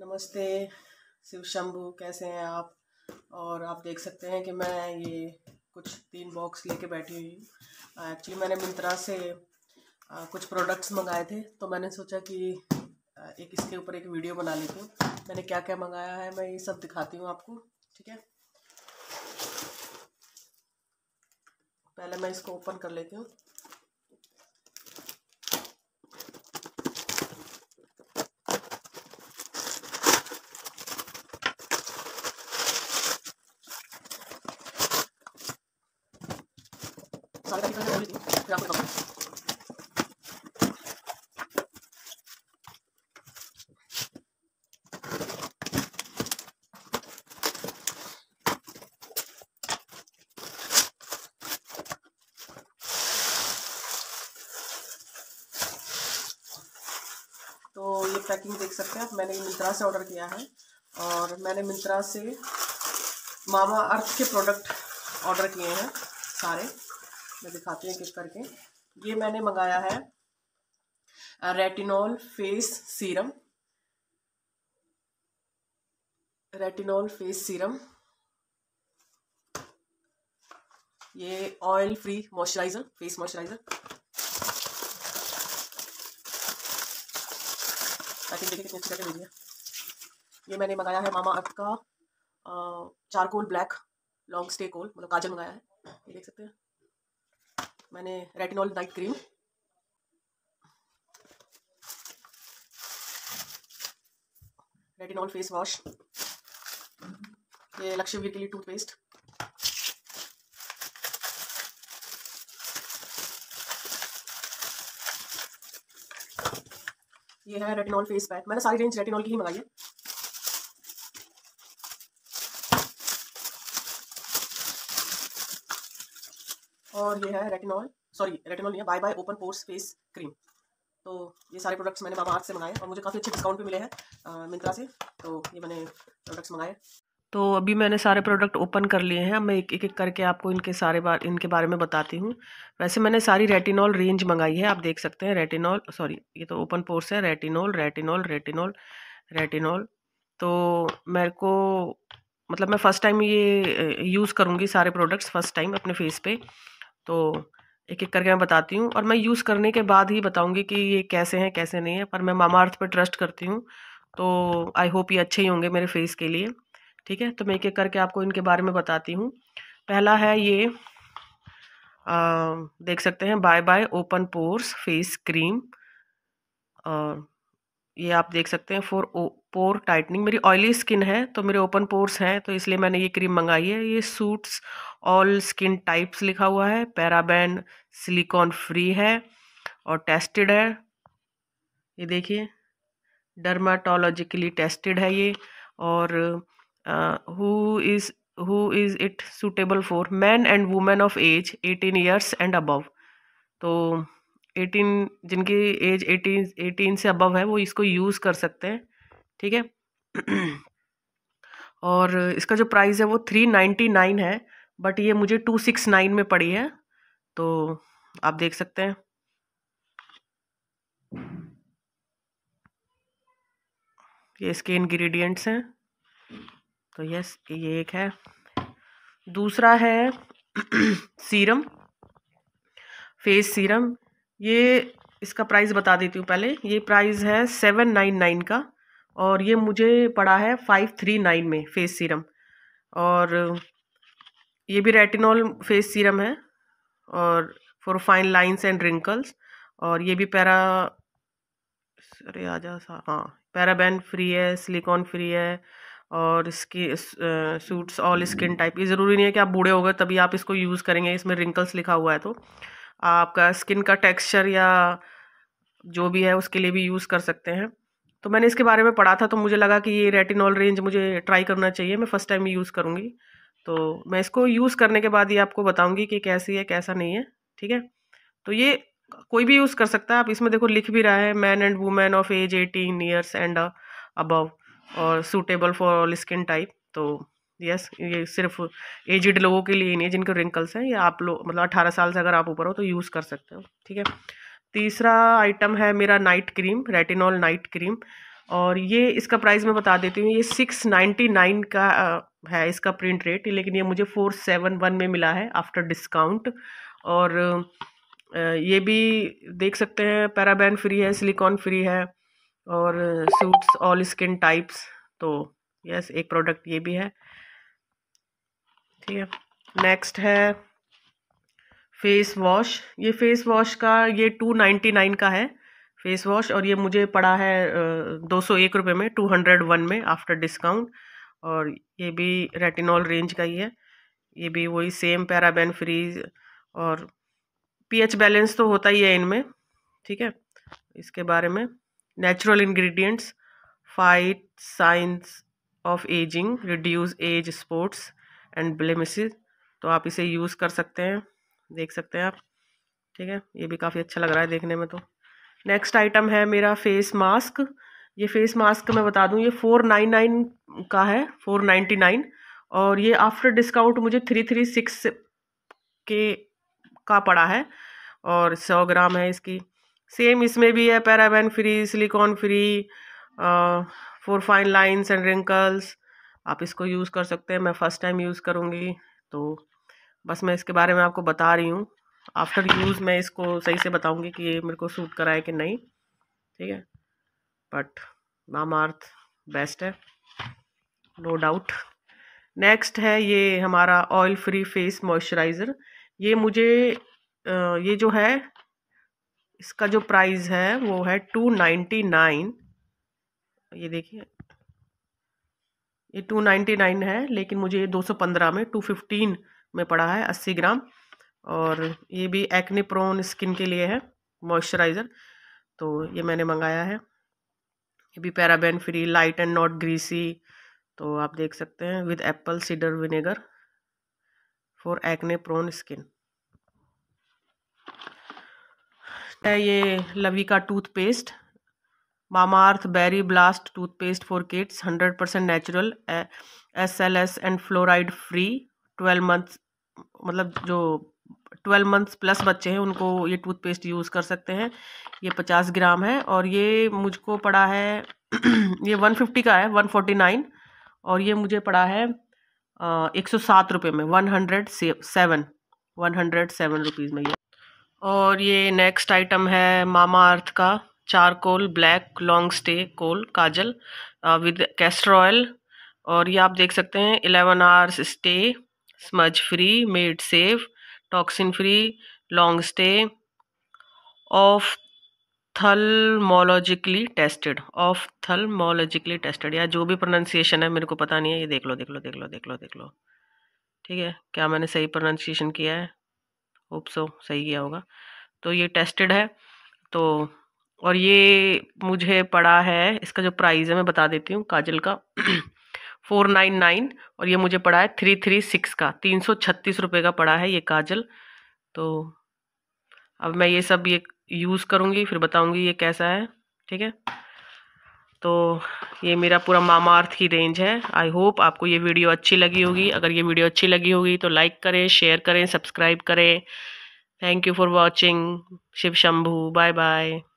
नमस्ते शिव शंभू कैसे हैं आप और आप देख सकते हैं कि मैं ये कुछ तीन बॉक्स लेके बैठी हुई हूँ एक्चुअली मैंने मिंत्रा से आ, कुछ प्रोडक्ट्स मंगाए थे तो मैंने सोचा कि एक इसके ऊपर एक वीडियो बना लेती हूँ मैंने क्या क्या मंगाया है मैं ये सब दिखाती हूँ आपको ठीक है पहले मैं इसको ओपन कर लेती हूँ तो ये पैकिंग देख सकते हैं आप मैंने मिंत्रा से ऑर्डर किया है और मैंने मिंत्रा से मामा अर्थ के प्रोडक्ट ऑर्डर किए हैं सारे मैं दिखाती हूँ किस करके ये मैंने मंगाया है retinol face serum retinol face serum ये oil free moisturizer face moisturizer ये मैंने मंगाया है मामा अर्थ का charcoal black long stay kohl मतलब काजल मंगाया है ये देख सकते हैं मैंने retinol night cream retinol face wash ये लक्ष्यवीर के लिए टूथपेस्ट ये है रेटिनॉल फेस पैक मैंने सारी रेंज रेटिनॉल की ही मंगाई है और ये है रेटिनॉल सॉरी रेटिनॉल नहीं है bye bye open pores face cream तो ये सारे प्रोडक्ट्स मैंने बाबा से मंगाए और मुझे काफ़ी अच्छे डिस्काउंट भी मिले हैं मिंत्रा से तो ये मैंने प्रोडक्ट्स मंगाए तो अभी मैंने सारे प्रोडक्ट ओपन कर लिए हैं मैं एक एक करके आपको इनके सारे बार इनके बारे में बताती हूँ वैसे मैंने सारी रेटिनॉल रेंज मंगाई है आप देख सकते हैं रेटिनॉल सॉरी ये तो ओपन पोर्स है रेटिनॉल रेटिनॉल रेटिनॉल रेटिनॉल तो मेरे को मतलब मैं फ़र्स्ट टाइम ये यूज़ करूँगी सारे प्रोडक्ट्स फ़र्स्ट टाइम अपने फेस पर तो एक एक करके मैं बताती हूँ और मैं यूज़ करने के बाद ही बताऊँगी कि ये कैसे हैं कैसे नहीं है पर मैं मामा अर्थ पर ट्रस्ट करती हूँ तो आई होप ये अच्छे ही होंगे मेरे फेस के लिए ठीक है तो मैं एक एक करके आपको इनके बारे में बताती हूँ पहला है ये आ, देख सकते हैं bye bye open pores face cream और ये आप देख सकते हैं फोर पोर टाइटनिंग मेरी ऑयली स्किन है तो मेरे ओपन पोर्स हैं तो इसलिए मैंने ये क्रीम मंगाई है ये सूट्स ऑल स्किन टाइप्स लिखा हुआ है पैराबैन सिलिकॉन फ्री है और टेस्टेड है ये देखिए डर्माटोलॉजिकली टेस्टेड है ये और who is who is it suitable for man and women of age eighteen years and above तो एटीन जिनकी एज एटीन एटीन से अबव है वो इसको यूज़ कर सकते हैं ठीक है और इसका जो प्राइस है वो थ्री नाइन्टी नाइन है बट ये मुझे टू सिक्स नाइन में पड़ी है तो आप देख सकते हैं ये इसके इंग्रेडिएंट्स हैं तो यस ये एक है दूसरा है सीरम फेस सीरम ये इसका प्राइस बता देती हूँ पहले ये प्राइस है सेवन नाइन नाइन का और ये मुझे पड़ा है फाइव थ्री नाइन में फेस सीरम और ये भी रेटिनॉल फेस सीरम है और for fine lines and wrinkles और ये भी पैरा अरे जा सा हाँ पैराबैन फ्री है सिलिकॉन फ्री है और इसकी सूट्स ऑल स्किन टाइप ये ज़रूरी नहीं है कि आप बूढ़े हो गए तभी आप इसको यूज़ करेंगे इसमें रिंकल्स लिखा हुआ है तो आपका स्किन का टेक्सचर या जो भी है उसके लिए भी यूज़ कर सकते हैं तो मैंने इसके बारे में पढ़ा था तो मुझे लगा कि ये रेटिनॉल रेंज मुझे ट्राई करना चाहिए मैं फ़र्स्ट टाइम यूज़ करूँगी तो मैं इसको यूज़ करने के बाद ही आपको बताऊँगी कि कैसी है कैसा नहीं है ठीक है तो ये कोई भी यूज़ कर सकता है आप इसमें देखो लिख भी रहा है man and women of age eighteen years and above और suitable for all skin type तो यस ये सिर्फ एजड लोगों के लिए ही नहीं है जिनके रिंकल्स हैं ये आप लोग मतलब अठारह साल से अगर आप ऊपर हो तो यूज़ कर सकते हो ठीक है तीसरा आइटम है मेरा night cream retinol night cream और ये इसका प्राइस मैं बता देती हूँ ये सिक्स नाइन्टी नाइन का है इसका प्रिंट रेट लेकिन ये मुझे फोर सेवन वन में मिला है आफ्टर डिस्काउंट और ये भी देख सकते हैं पैराबैन फ्री है सिलिकॉन फ्री है और सूट्स ऑल स्किन टाइप्स तो यस एक प्रोडक्ट ये भी है ठीक है नेक्स्ट है फेस वॉश ये फेस वॉश का ये टू नाइन्टी नाइन का है फेस वॉश और ये मुझे पड़ा है दो सौ एक रुपये में टू हंड्रेड वन में आफ्टर डिस्काउंट और ये भी रेटिनॉल रेंज का ही है ये भी वही सेम पैराबेन फ्री और पीएच बैलेंस तो होता ही है इनमें ठीक है इसके बारे में natural ingredients fight signs of ageing reduce age spots and blemishes तो आप इसे यूज़ कर सकते हैं देख सकते हैं आप ठीक है ये भी काफ़ी अच्छा लग रहा है देखने में तो नेक्स्ट आइटम है मेरा फेस मास्क ये फेस मास्क मैं बता दूँ ये फोर नाइन नाइन का है फोर नाइन्टी नाइन और ये आफ्टर डिस्काउंट मुझे थ्री थ्री सिक्स के का पड़ा है और सौ ग्राम है इसकी सेम इसमें भी है paraben free silicone free for fine lines and wrinkles आप इसको यूज़ कर सकते हैं मैं फ़र्स्ट टाइम यूज़ करूँगी तो बस मैं इसके बारे में आपको बता रही हूँ आफ्टर यूज़ मैं इसको सही से बताऊँगी कि ये मेरे को सूट कराए कि नहीं ठीक है बट मामार्थ बेस्ट है नो डाउट नेक्स्ट है ये हमारा ऑयल फ्री फेस मॉइस्चराइज़र ये मुझे ये जो है इसका जो प्राइस है वो है टू नाइन्टी नाइन ये देखिए ये टू नाइन्टी नाइन है लेकिन मुझे ये दो सौ पंद्रह में टू फिफ्टीन में पड़ा है अस्सी ग्राम और ये भी एक्ने प्रोन स्किन के लिए है मॉइस्चराइज़र तो ये मैंने मंगाया है ये भी paraben free light and not greasy तो आप देख सकते हैं with apple cider vinegar for acne prone skin है ये लवी का toothpaste Mamaearth berry blast toothpaste for kids hundred percent natural S L S and fluoride free twelve months मतलब जो ट्वेल्व मंथ्स प्लस बच्चे हैं उनको ये टूथपेस्ट यूज़ कर सकते हैं ये पचास ग्राम है और ये मुझको पड़ा है ये वन फिफ्टी का है वन फोर्टी नाइन और ये मुझे पड़ा है एक सौ सात रुपये में one hundred seven one hundred seven rupees में ये और ये नेक्स्ट आइटम है मामा अर्थ का charcoal black long stay kohl kajal with castor oil और ये आप देख सकते हैं eleven hours stay smudge free made safe toxin free long stay ophthalmologically tested ophthalmologically tested या जो भी प्रोनाउंसिएशन है मेरे को पता नहीं है ये देख लो देख लो देख लो देख लो देख लो ठीक है क्या मैंने सही प्रोनाउंसिएशन किया है होप सो सही किया होगा तो ये टेस्टेड है तो और ये मुझे पड़ा है इसका जो प्राइस है मैं बता देती हूँ काजल का फोर नाइन नाइन और ये मुझे पड़ा है थ्री थ्री सिक्स का तीन सौ छत्तीस रुपये का पड़ा है ये काजल तो अब मैं ये सब ये यूज़ करूँगी फिर बताऊँगी ये कैसा है ठीक है तो ये मेरा पूरा मामा अर्थ की रेंज है आई होप आपको ये वीडियो अच्छी लगी होगी अगर ये वीडियो अच्छी लगी होगी तो लाइक करें शेयर करें सब्सक्राइब करें thank you for watching Shiv Shambhu bye bye